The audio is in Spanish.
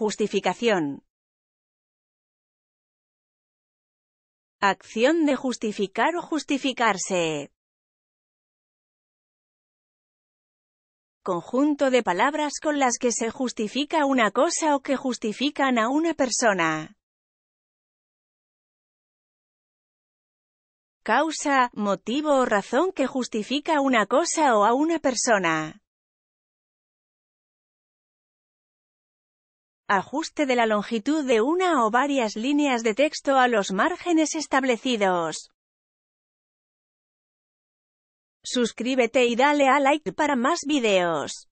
Justificación. Acción de justificar o justificarse. Conjunto de palabras con las que se justifica una cosa o que justifican a una persona. Causa, motivo o razón que justifica una cosa o a una persona. Ajuste de la longitud de una o varias líneas de texto a los márgenes establecidos. Suscríbete y dale a like para más videos.